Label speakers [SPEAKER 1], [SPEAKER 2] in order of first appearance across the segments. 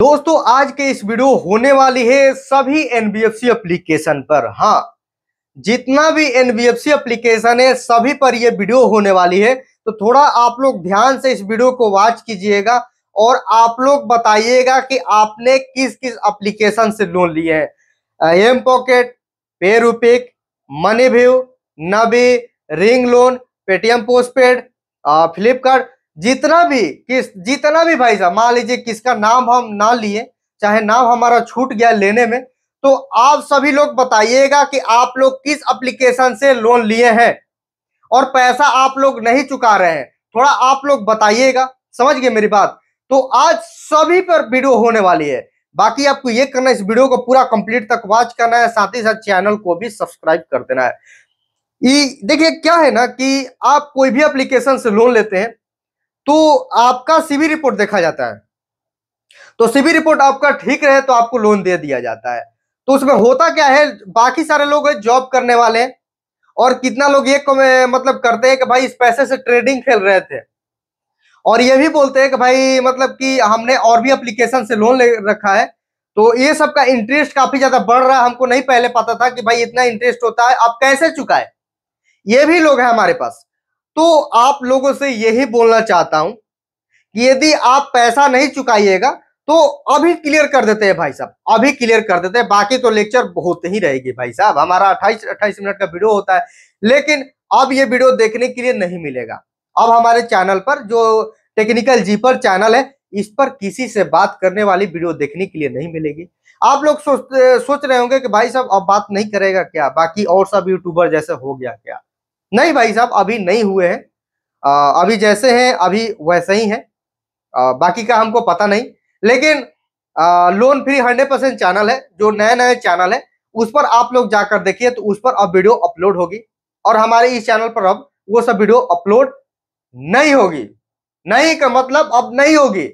[SPEAKER 1] दोस्तों आज के इस वीडियो होने वाली है सभी एनबीएफसी एप्लीकेशन पर हाँ जितना भी एनबीएफसी एप्लीकेशन है सभी पर यह वीडियो होने वाली है तो थोड़ा आप लोग ध्यान से इस वीडियो को वॉच कीजिएगा और आप लोग बताइएगा कि आपने किस किस एप्लीकेशन से लोन लिए हैं एम पॉकेट पे रूपिक मनी व्यू नबी ring loan Paytm postpaid Flipkart जितना भी किस जितना भी भाई साहब मान लीजिए किसका नाम हम ना लिए चाहे नाम हमारा छूट गया लेने में तो आप सभी लोग बताइएगा कि आप लोग किस एप्लीकेशन से लोन लिए हैं और पैसा आप लोग नहीं चुका रहे हैं थोड़ा आप लोग बताइएगा समझ गए मेरी बात तो आज सभी पर वीडियो होने वाली है बाकी आपको ये करना है इस वीडियो को पूरा कंप्लीट तक वॉच करना है साथ ही साथ चैनल को भी सब्सक्राइब कर देना है देखिए क्या है ना कि आप कोई भी एप्लीकेशन से लोन लेते हैं तो आपका सीबी रिपोर्ट देखा जाता है तो सीबी रिपोर्ट आपका ठीक रहे तो आपको लोन दे दिया जाता है तो उसमें होता क्या है बाकी सारे लोग जॉब करने वाले और कितना लोग ये मतलब करते हैं कि भाई इस पैसे से ट्रेडिंग खेल रहे थे और ये भी बोलते हैं कि भाई मतलब कि हमने और भी अप्लीकेशन से लोन ले रखा है तो ये सब का इंटरेस्ट काफी ज्यादा बढ़ रहा है हमको नहीं पहले पता था कि भाई इतना इंटरेस्ट होता है आप कैसे चुकाए ये भी लोग हैं हमारे पास तो आप लोगों से यही बोलना चाहता हूं कि यदि आप पैसा नहीं चुकाइएगा तो अभी क्लियर कर देते हैं भाई साहब अभी क्लियर कर देते हैं बाकी तो लेक्चर बहुत ही रहेगी भाई साहब हमारा 28 28 मिनट का वीडियो होता है लेकिन अब ये वीडियो देखने के लिए नहीं मिलेगा अब हमारे चैनल पर जो टेक्निकल जीपर चैनल है इस पर किसी से बात करने वाली वीडियो देखने के लिए नहीं मिलेगी आप लोग सोच सोच रहे होंगे कि भाई साहब अब बात नहीं करेगा क्या बाकी और सब यूट्यूबर जैसे हो गया क्या नहीं भाई साहब अभी नहीं हुए हैं अभी जैसे हैं अभी वैसे ही हैं बाकी का हमको पता नहीं लेकिन आ, loan free hundred percent channel है जो नए नए चैनल है उस पर आप लोग जाकर देखिए तो उस पर अब वीडियो अपलोड होगी और हमारे इस चैनल पर अब वो सब वीडियो अपलोड नहीं होगी नहीं का मतलब अब नहीं होगी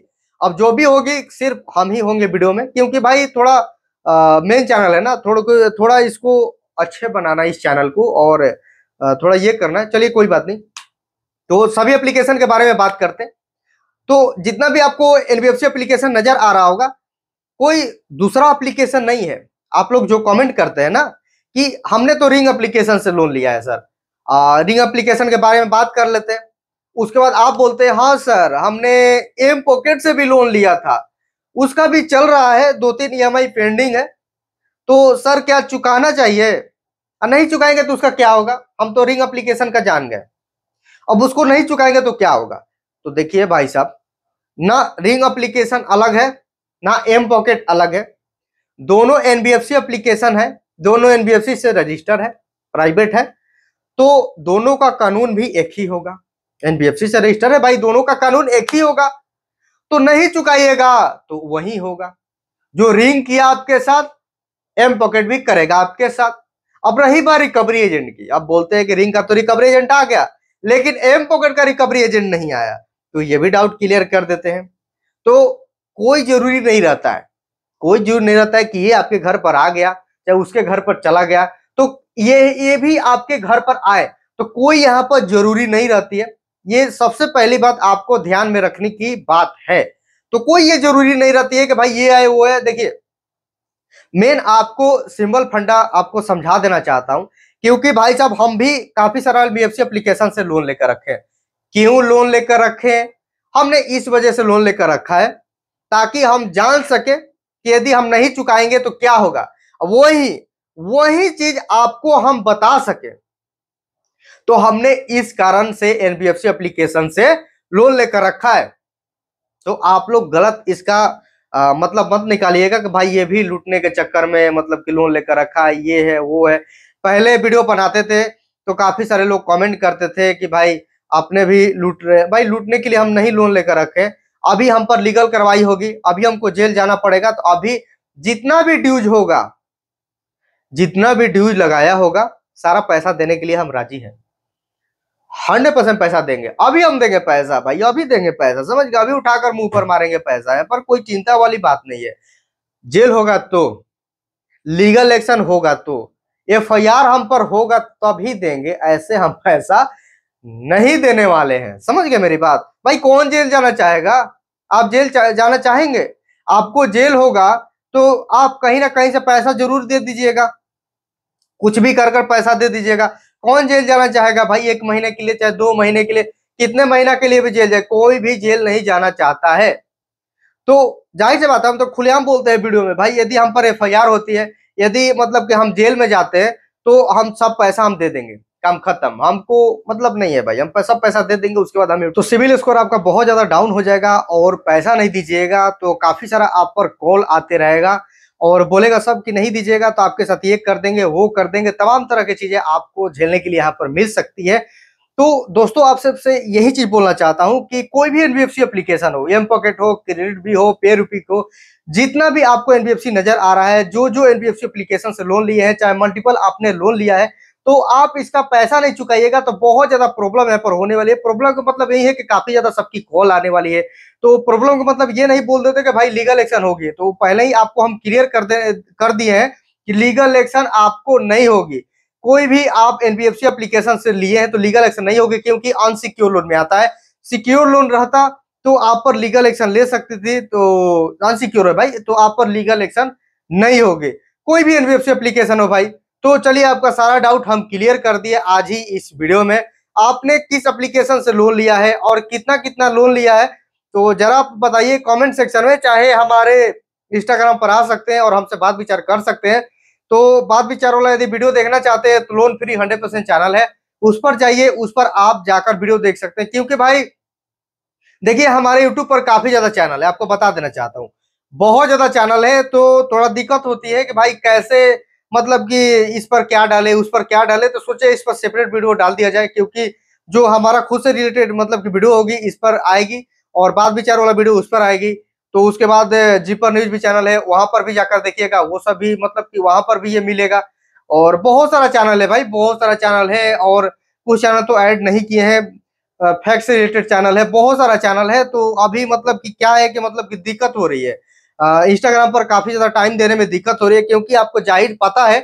[SPEAKER 1] अब जो भी होगी सिर्फ हम ही होंगे वीडियो में क्योंकि भाई थोड़ा मेन चैनल है ना थोड़ा थोड़ा इसको अच्छे बनाना इस चैनल को और थोड़ा ये करना है चलिए कोई बात नहीं तो सभी एप्लीकेशन के बारे में बात करते हैं तो जितना भी आपको एनबीएफसी एप्लीकेशन नजर आ रहा होगा कोई दूसरा एप्लीकेशन नहीं है आप लोग जो कमेंट करते हैं ना कि हमने तो रिंग एप्लीकेशन से लोन लिया है सर आ, रिंग एप्लीकेशन के बारे में बात कर लेते हैं उसके बाद आप बोलते हैं हाँ सर हमने एम पॉकेट से भी लोन लिया था उसका भी चल रहा है दो तीन ई e पेंडिंग है तो सर क्या चुकाना चाहिए और नहीं चुकाएंगे तो उसका क्या होगा हम तो रिंग अप्लीकेशन का जान गए अब उसको नहीं चुकाएंगे तो क्या होगा तो देखिए भाई साहब ना रिंग अप्लीकेशन अलग है ना एम पॉकेट अलग है दोनों एनबीएफसी अप्लीकेशन है दोनों एनबीएफसी से रजिस्टर है प्राइवेट है तो दोनों का कानून भी एक ही होगा एनबीएफसी से रजिस्टर है भाई दोनों का कानून एक ही होगा तो नहीं चुकाइएगा तो वही होगा जो रिंग किया आपके साथ एम पॉकेट भी करेगा आपके साथ अब रही बात रिकवरी एजेंट की अब बोलते हैं कि रिंग का तो रिकवरी एजेंट आ गया लेकिन एम पॉकेट का रिकवरी एजेंट नहीं आया तो ये भी डाउट क्लियर कर देते हैं तो कोई जरूरी नहीं रहता है कोई जरूरी नहीं रहता है कि ये आपके घर पर आ गया चाहे उसके घर पर चला गया तो ये ये भी आपके घर पर आए तो कोई यहाँ पर जरूरी नहीं रहती है ये सबसे पहली बात आपको ध्यान में रखने की बात है तो कोई ये जरूरी नहीं रहती है कि भाई ये आए वो है देखिए मेन आपको सिंबल फंडा आपको समझा देना चाहता हूं क्योंकि भाई साहब हम भी काफी सारा बी एप्लीकेशन से लोन लेकर रखे क्यों लोन लेकर रखे हमने इस वजह से लोन लेकर रखा है ताकि हम जान सके कि यदि हम नहीं चुकाएंगे तो क्या होगा वही वही चीज आपको हम बता सके तो हमने इस कारण से एनबीएफसी एप्लीकेशन से लोन लेकर रखा है तो आप लोग गलत इसका आ, मतलब मत निकालिएगा कि भाई ये भी लूटने के चक्कर में मतलब कि लोन लेकर रखा है ये है वो है पहले वीडियो बनाते थे तो काफी सारे लोग कमेंट करते थे कि भाई आपने भी लूट रहे भाई लूटने के लिए हम नहीं लोन लेकर रखे अभी हम पर लीगल कार्रवाई होगी अभी हमको जेल जाना पड़ेगा तो अभी जितना भी ड्यूज होगा जितना भी ड्यूज लगाया होगा सारा पैसा देने के लिए हम राजी हैं हंड्रेड परसेंट पैसा देंगे अभी हम देंगे पैसा भाई अभी देंगे पैसा समझ गए अभी उठाकर मुंह पर मारेंगे पैसा है पर कोई चिंता वाली बात नहीं है जेल होगा तो लीगल एक्शन होगा तो आर हम पर होगा तभी देंगे ऐसे हम पैसा नहीं देने वाले हैं समझ गए मेरी बात भाई कौन जेल जाना चाहेगा आप जेल चा, जाना चाहेंगे आपको जेल होगा तो आप कहीं ना कहीं से पैसा जरूर दे दीजिएगा कुछ भी कर कर पैसा दे दीजिएगा कौन जेल जाना चाहेगा भाई एक महीने के लिए चाहे दो महीने के लिए कितने महीना के लिए भी जेल जाए कोई भी जेल नहीं जाना चाहता है तो जाहिर से बात है हम तो खुलेआम बोलते हैं वीडियो में भाई यदि हम पर एफ होती है यदि मतलब कि हम जेल में जाते हैं तो हम सब पैसा हम दे देंगे काम खत्म हमको मतलब नहीं है भाई हम सब पैसा दे देंगे उसके बाद हमें तो सिविल स्कोर आपका बहुत ज्यादा डाउन हो जाएगा और पैसा नहीं दीजिएगा तो काफी सारा आप पर कॉल आते रहेगा और बोलेगा सब कि नहीं दीजिएगा तो आपके साथ ये कर देंगे वो कर देंगे तमाम तरह की चीजें आपको झेलने के लिए यहाँ पर मिल सकती है तो दोस्तों आप सबसे यही चीज बोलना चाहता हूँ कि कोई भी एनबीएफसी एप्लीकेशन हो एम पॉकेट हो क्रेडिट भी हो पे रूपी हो जितना भी आपको एनबीएफसी नजर आ रहा है जो जो एनबीएफसी एप्लीकेशन से लोन लिए हैं चाहे मल्टीपल आपने लोन लिया है तो आप इसका पैसा नहीं चुकाइएगा तो बहुत ज्यादा प्रॉब्लम यहाँ पर होने वाली है प्रॉब्लम का मतलब यही है कि काफी ज्यादा सबकी कॉल आने वाली है तो प्रॉब्लम का मतलब ये नहीं बोल देते कि भाई लीगल एक्शन होगी तो पहले ही आपको हम क्लियर कर दे कर दिए हैं कि लीगल एक्शन आपको नहीं होगी कोई भी आप एनबीएफसी एप्लीकेशन से लिए हैं तो लीगल एक्शन नहीं होगी क्योंकि अनसिक्योर लोन में आता है सिक्योर लोन रहता तो आप पर लीगल एक्शन ले सकती थी तो अनसिक्योर है भाई तो आप पर लीगल एक्शन नहीं होगी कोई भी एनबीएफसी एप्लीकेशन हो भाई तो चलिए आपका सारा डाउट हम क्लियर कर दिए आज ही इस वीडियो में आपने किस एप्लीकेशन से लोन लिया है और कितना कितना लोन लिया है तो जरा बताइए कमेंट सेक्शन में चाहे हमारे इंस्टाग्राम पर आ सकते हैं और हमसे बात विचार कर सकते हैं तो बात विचार वाला यदि वीडियो देखना चाहते हैं तो loan free hundred percent channel है उस पर जाइए उस पर आप जाकर वीडियो देख सकते हैं क्योंकि भाई देखिए हमारे यूट्यूब पर काफी ज्यादा चैनल है आपको बता देना चाहता हूँ बहुत ज्यादा चैनल है तो थोड़ा दिक्कत होती है कि भाई कैसे मतलब कि इस पर क्या डाले उस पर क्या डाले तो सोचे इस पर सेपरेट वीडियो डाल दिया जाए क्योंकि जो हमारा खुद से रिलेटेड मतलब कि वीडियो होगी इस पर आएगी और बाद विचार वाला वीडियो उस पर आएगी तो उसके बाद जीपर न्यूज भी चैनल है वहां पर भी जाकर देखिएगा वो सब भी मतलब कि वहां पर भी ये मिलेगा और बहुत सारा चैनल है भाई बहुत सारा चैनल है और कुछ चैनल तो ऐड नहीं किए हैं फैक्ट से रिलेटेड चैनल है बहुत सारा चैनल है तो अभी मतलब कि क्या है कि मतलब कि दिक्कत हो रही है इंस्टाग्राम पर काफी ज्यादा टाइम देने में दिक्कत हो रही है क्योंकि आपको जाहिर पता है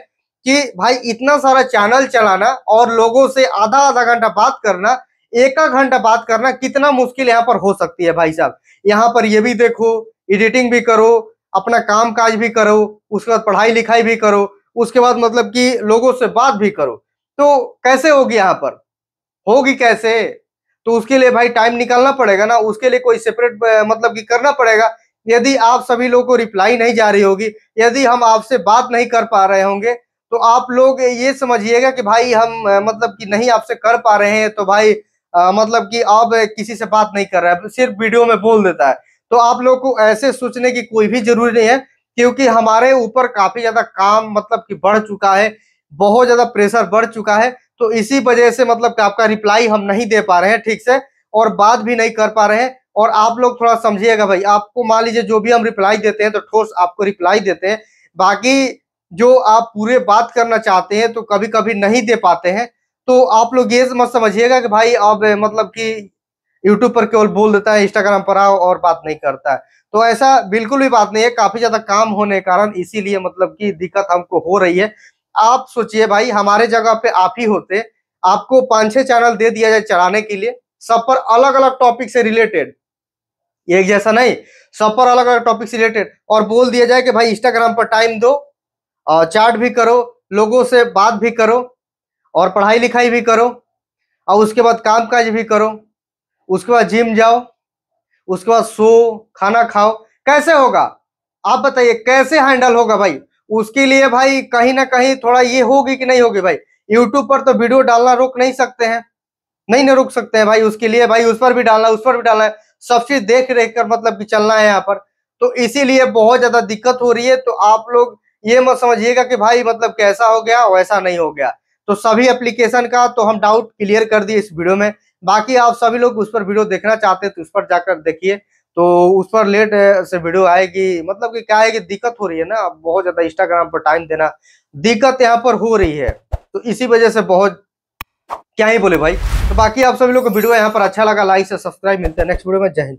[SPEAKER 1] कि भाई इतना सारा चैनल चलाना और लोगों से आधा आधा घंटा बात करना एक घंटा बात करना कितना मुश्किल यहाँ पर हो सकती है भाई साहब यहाँ पर ये भी देखो एडिटिंग भी करो अपना काम काज भी करो उसके बाद पढ़ाई लिखाई भी करो उसके बाद मतलब कि लोगों से बात भी करो तो कैसे होगी यहाँ पर होगी कैसे तो उसके लिए भाई टाइम निकालना पड़ेगा ना उसके लिए कोई सेपरेट मतलब कि करना पड़ेगा यदि आप सभी लोगों को रिप्लाई नहीं जा रही होगी यदि हम आपसे बात नहीं कर पा रहे होंगे तो आप लोग ये समझिएगा कि भाई हम मतलब कि नहीं आपसे कर पा रहे हैं तो भाई आ, मतलब कि आप किसी से बात नहीं कर रहे हैं सिर्फ वीडियो में बोल देता है तो आप लोग को ऐसे सोचने की कोई भी जरूरी नहीं है क्योंकि हमारे ऊपर काफी ज्यादा काम मतलब कि बढ़ चुका है बहुत ज्यादा प्रेशर बढ़ चुका है तो इसी वजह से मतलब कि आपका रिप्लाई हम नहीं दे पा रहे हैं ठीक से और बात भी नहीं कर पा रहे हैं और आप लोग थोड़ा समझिएगा भाई आपको मान लीजिए जो भी हम रिप्लाई देते हैं तो ठोस आपको रिप्लाई देते हैं बाकी जो आप पूरे बात करना चाहते हैं तो कभी कभी नहीं दे पाते हैं तो आप लोग ये मत समझिएगा कि भाई अब मतलब कि यूट्यूब पर केवल बोल देता है इंस्टाग्राम पर आओ और बात नहीं करता है तो ऐसा बिल्कुल भी बात नहीं है काफी ज्यादा काम होने के कारण इसीलिए मतलब कि दिक्कत हमको हो रही है आप सोचिए भाई हमारे जगह पे आप ही होते आपको पांच छह चैनल दे दिया जाए चलाने के लिए सब पर अलग अलग टॉपिक से रिलेटेड एक जैसा नहीं सब पर अलग अलग टॉपिक से रिलेटेड और बोल दिया जाए कि भाई इंस्टाग्राम पर टाइम दो चैट भी करो लोगों से बात भी करो और पढ़ाई लिखाई भी करो और उसके बाद काम काज भी करो उसके बाद जिम जाओ उसके बाद सो खाना खाओ कैसे होगा आप बताइए कैसे हैंडल होगा भाई उसके लिए भाई कहीं ना कहीं थोड़ा ये होगी कि नहीं होगी भाई यूट्यूब पर तो वीडियो डालना रोक नहीं सकते हैं नहीं ना रोक सकते हैं भाई उसके लिए भाई उस पर भी डालना उस पर भी डालना है सब चीज देख रेख कर मतलब कि चलना है यहाँ पर तो इसीलिए बहुत ज्यादा दिक्कत हो रही है तो आप लोग ये मत समझिएगा कि भाई मतलब कैसा हो गया वैसा नहीं हो गया तो सभी एप्लीकेशन का तो हम डाउट क्लियर कर दिए इस वीडियो में बाकी आप सभी लोग उस पर वीडियो देखना चाहते तो उस पर जाकर देखिए तो उस पर लेट से वीडियो आएगी मतलब कि क्या है कि दिक्कत हो रही है ना बहुत ज्यादा इंस्टाग्राम पर टाइम देना दिक्कत यहाँ पर हो रही है तो इसी वजह से बहुत क्या ही बोले भाई तो बाकी आप सभी लोग को वीडियो यहाँ पर अच्छा लगा लाइक से सब्सक्राइब मिलता है नेक्स्ट वीडियो में जय हिंद